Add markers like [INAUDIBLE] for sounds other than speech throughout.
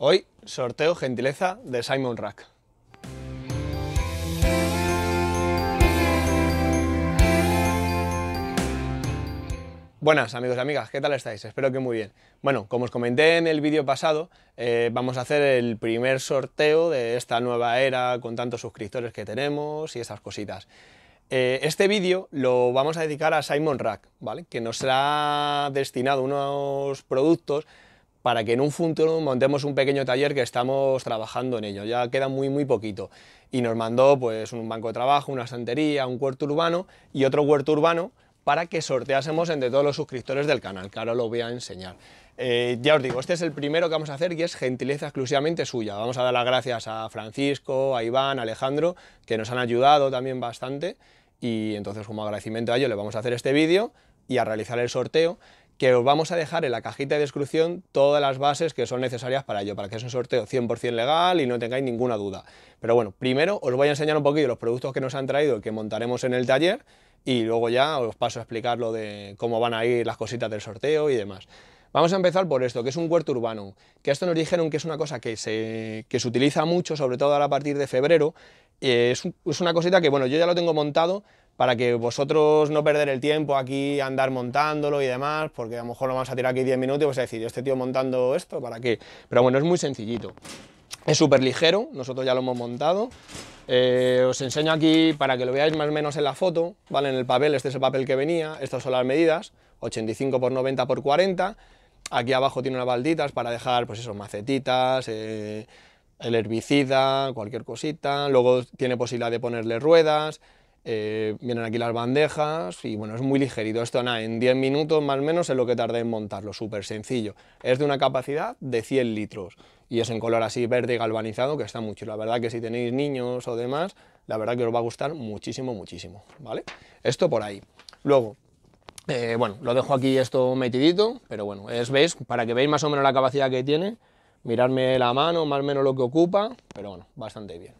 Hoy, sorteo gentileza de Simon Rack. Buenas amigos y amigas, ¿qué tal estáis? Espero que muy bien. Bueno, como os comenté en el vídeo pasado, eh, vamos a hacer el primer sorteo de esta nueva era con tantos suscriptores que tenemos y esas cositas. Eh, este vídeo lo vamos a dedicar a Simon Rack, ¿vale? Que nos ha destinado unos productos para que en un futuro montemos un pequeño taller que estamos trabajando en ello. Ya queda muy, muy poquito. Y nos mandó pues, un banco de trabajo, una santería, un huerto urbano y otro huerto urbano para que sorteásemos entre todos los suscriptores del canal, Claro, lo voy a enseñar. Eh, ya os digo, este es el primero que vamos a hacer y es gentileza exclusivamente suya. Vamos a dar las gracias a Francisco, a Iván, a Alejandro, que nos han ayudado también bastante y entonces como agradecimiento a ellos le vamos a hacer este vídeo y a realizar el sorteo que os vamos a dejar en la cajita de descripción todas las bases que son necesarias para ello, para que es un sorteo 100% legal y no tengáis ninguna duda. Pero bueno, primero os voy a enseñar un poquito los productos que nos han traído y que montaremos en el taller y luego ya os paso a explicar lo de cómo van a ir las cositas del sorteo y demás. Vamos a empezar por esto, que es un huerto urbano, que esto nos dijeron que es una cosa que se, utiliza mucho, sobre todo a partir de febrero, eh, es, es, una cosita que, bueno, yo ya lo tengo montado, para que vosotros no perder el tiempo aquí, andar montándolo y demás, porque a lo mejor lo vamos a tirar aquí 10 minutos y vas a decir, este tío montando esto, ¿para qué? Pero bueno, es muy sencillito. Es súper ligero, nosotros ya lo hemos montado. Eh, os enseño aquí para que lo veáis más o menos en la foto, ¿vale? En el papel, este es el papel que venía, estas son las medidas, 85 x 90 x 40. Aquí abajo tiene unas balditas para dejar, pues eso, macetitas, eh, el herbicida, cualquier cosita. Luego tiene posibilidad de ponerle ruedas, eh, vienen aquí las bandejas y bueno, es muy ligerito. Esto nada, en 10 minutos más o menos es lo que tardé en montarlo, súper sencillo. Es de una capacidad de 100 litros y es en color así verde galvanizado que está mucho, La verdad que si tenéis niños o demás, la verdad que os va a gustar muchísimo, muchísimo, ¿vale? Esto por ahí. Luego, eh, bueno, lo dejo aquí esto metidito, pero bueno, es, veis, para que veáis más o menos la capacidad que tiene, mirarme la mano, más o menos lo que ocupa, pero bueno, bastante bien.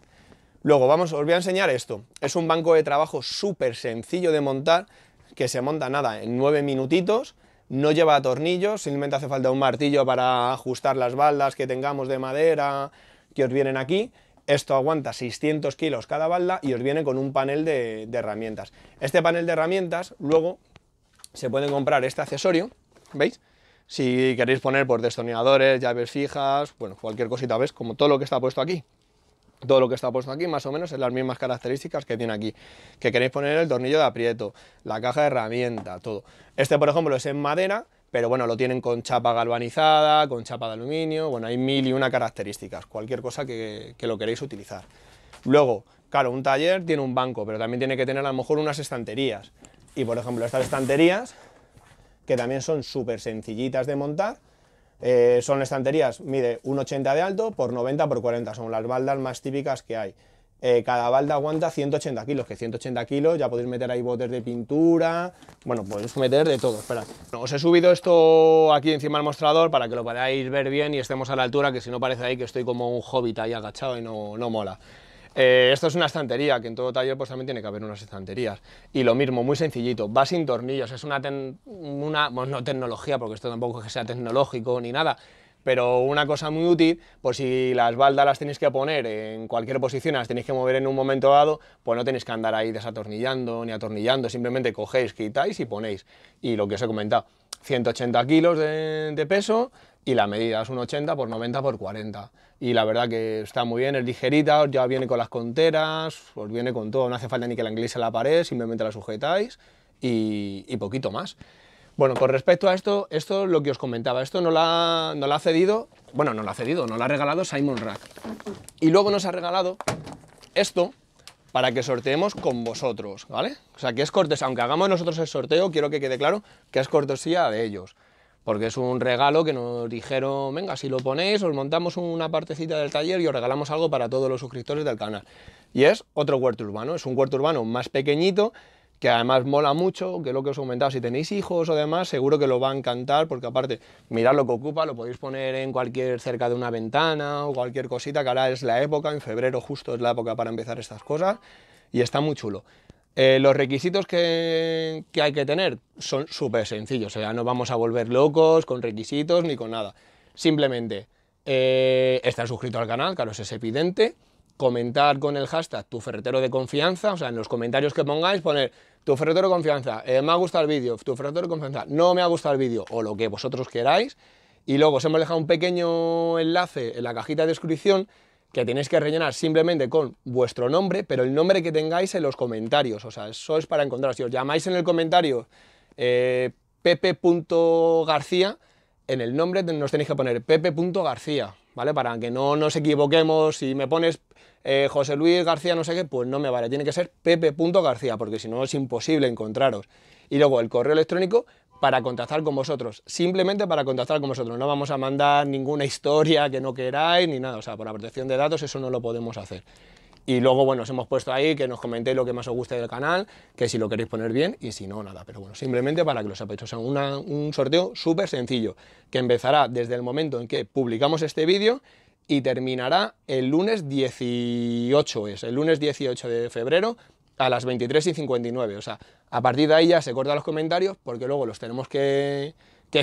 Luego, vamos, os voy a enseñar esto. Es un banco de trabajo súper sencillo de montar, que se monta nada en 9 minutitos, no lleva tornillos, simplemente hace falta un martillo para ajustar las baldas que tengamos de madera que os vienen aquí. Esto aguanta 600 kilos cada balda y os viene con un panel de, herramientas. Este panel de herramientas, luego se pueden comprar este accesorio, ¿veis? Si queréis poner por pues, llaves fijas, bueno, cualquier cosita, ¿ves? Como todo lo que está puesto aquí todo lo que está puesto aquí más o menos es las mismas características que tiene aquí que queréis poner el tornillo de aprieto la caja de herramienta todo este por ejemplo es en madera pero bueno lo tienen con chapa galvanizada con chapa de aluminio bueno hay mil y una características cualquier cosa que, que lo queréis utilizar luego claro un taller tiene un banco pero también tiene que tener a lo mejor unas estanterías y por ejemplo estas estanterías que también son súper sencillitas de montar eh, son estanterías, mide 1,80 de alto por 90 por 40, son las baldas más típicas que hay. Eh, cada balda aguanta 180 kilos, que 180 kilos ya podéis meter ahí botes de pintura, bueno, podéis meter de todo, esperad. os he subido esto aquí encima del mostrador para que lo podáis ver bien y estemos a la altura, que si no parece ahí que estoy como un hobbit ahí agachado y no mola. Eh, esto es una estantería, que en todo taller pues también tiene que haber unas estanterías. Y lo mismo, muy sencillito, va sin tornillos, es una, bueno, no tecnología, porque esto tampoco es que sea tecnológico ni nada, pero una cosa muy útil, pues si las baldas las tenéis que poner en cualquier posición, las tenéis que mover en un momento dado, pues no tenéis que andar ahí desatornillando ni atornillando, simplemente cogéis, quitáis y ponéis. Y lo que os he comentado, 180 kilos de peso, y la medida es un 80 por 90 por 40 y la verdad que está muy bien, es ligerita, ya viene con las conteras, os viene con todo, no hace falta ni que la inglés la pared, simplemente la sujetáis y, poquito más. Bueno, con respecto a esto, esto lo que os comentaba, esto no la, no la ha cedido, bueno, no la ha cedido, no la ha regalado Simon Rack. Y luego nos ha regalado esto para que sorteemos con vosotros, ¿vale? O sea, que es cortesía, aunque hagamos nosotros el sorteo, quiero que quede claro que es cortesía de ellos porque es un regalo que nos dijeron, venga, si lo ponéis, os montamos una partecita del taller y os regalamos algo para todos los suscriptores del canal. Y es otro huerto urbano, es un huerto urbano más pequeñito, que además mola mucho, que es lo que os he comentado, si tenéis hijos o demás, seguro que lo va a encantar, porque aparte, mirad lo que ocupa, lo podéis poner en cualquier, cerca de una ventana o cualquier cosita, que ahora es la época, en febrero justo es la época para empezar estas cosas, y está muy chulo. Eh, los requisitos que, hay que tener son súper sencillos, o sea, no vamos a volver locos con requisitos ni con nada. Simplemente eh, estar suscrito al canal, claro, es evidente, comentar con el hashtag tu ferretero de confianza, o sea, en los comentarios que pongáis poner tu ferretero de confianza, eh, me ha gustado el vídeo, tu ferretero de confianza, no me ha gustado el vídeo, o lo que vosotros queráis, y luego os hemos dejado un pequeño enlace en la cajita de descripción que tenéis que rellenar simplemente con vuestro nombre, pero el nombre que tengáis en los comentarios. O sea, eso es para encontrar. Si os llamáis en el comentario eh, pepe.garcía, en el nombre nos tenéis que poner pepe.garcía, ¿vale? Para que no nos equivoquemos. Si me pones eh, José Luis García, no sé qué, pues no me vale. Tiene que ser garcía porque si no es imposible encontraros. Y luego el correo electrónico para contactar con vosotros, simplemente para contactar con vosotros. No vamos a mandar ninguna historia que no queráis ni nada, o sea, por la protección de datos eso no lo podemos hacer. Y luego, bueno, os hemos puesto ahí que nos comentéis lo que más os guste del canal, que si lo queréis poner bien y si no, nada. Pero bueno, simplemente para que lo sepáis. O sea, un sorteo súper sencillo, que empezará desde el momento en que publicamos este vídeo y terminará el lunes 18, es el lunes 18 de febrero a las 23 y 59. O sea, a partir de ahí ya se cortan los comentarios porque luego los tenemos que,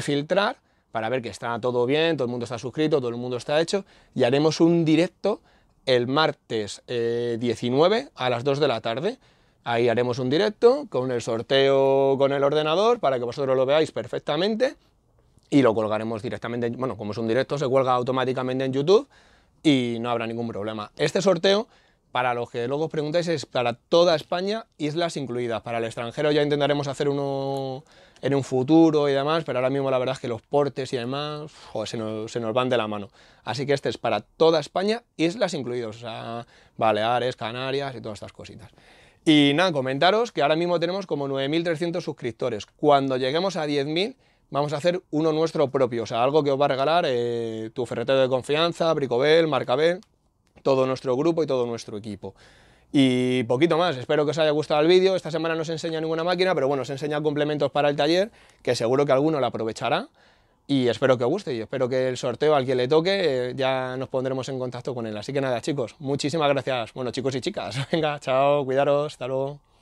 filtrar para ver que está todo bien, todo el mundo está suscrito, todo el mundo está hecho y haremos un directo el martes 19 eh, a las 2 de la tarde. Ahí haremos un directo con el sorteo con el ordenador para que vosotros lo veáis perfectamente y lo colgaremos directamente, bueno, como es un directo se cuelga automáticamente en YouTube y no habrá ningún problema. Este sorteo para los que luego os preguntáis, es para toda España, islas incluidas. Para el extranjero ya intentaremos hacer uno en un futuro y demás, pero ahora mismo la verdad es que los portes y demás se, nos, van de la mano. Así que este es para toda España, islas incluidas, o sea, Baleares, Canarias y todas estas cositas. Y nada, comentaros que ahora mismo tenemos como 9.300 suscriptores. Cuando lleguemos a 10.000 vamos a hacer uno nuestro propio, o sea, algo que os va a regalar eh, tu ferretero de confianza, Bricobel, Marcabel, todo nuestro grupo y todo nuestro equipo. Y poquito más, espero que os haya gustado el vídeo. Esta semana no se enseña ninguna máquina, pero bueno, se enseña complementos para el taller, que seguro que alguno la aprovechará. Y espero que os guste y espero que el sorteo al que le toque, eh, ya nos pondremos en contacto con él. Así que nada, chicos, muchísimas gracias. Bueno, chicos y chicas, [LAUGHS] venga, chao, cuidaros, hasta luego.